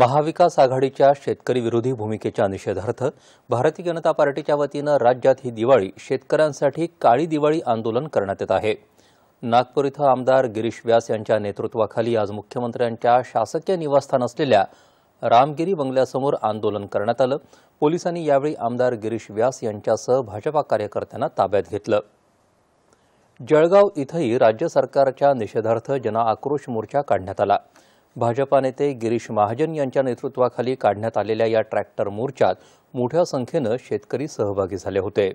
महाविकास आघाडीच्या शेतकरी विरोधी भूमिकेच्या निषेधार्थ भारतीय जनता पार्टीच्या वतीनं राज्यात ही दिवाळी शेतकऱ्यांसाठी काळी दिवाळी आंदोलन करण्यात येत आहे नागपूर इथं आमदार गिरीश व्यास यांच्या नेतृत्वाखाली आज मुख्यमंत्र्यांच्या शासकीय निवासस्थान असलेल्या रामगिरी बंगल्यासमोर आंदोलन करण्यात आलं पोलिसांनी यावेळी आमदार गिरीश व्यास यांच्यासह भाजपा कार्यकर्त्यांना ताब्यात घेतलं जळगाव इथंही राज्य सरकारच्या निषेधार्थ जनआक्रोश मोर्चा काढण्यात आला भाजपा नेते गिरीश महाजन यांच्या नेतृत्वाखाली काढण्यात आलेल्या या ट्रॅक्टर मोर्चात मोठ्या संख्येनं शेतकरी सहभागी झाले होते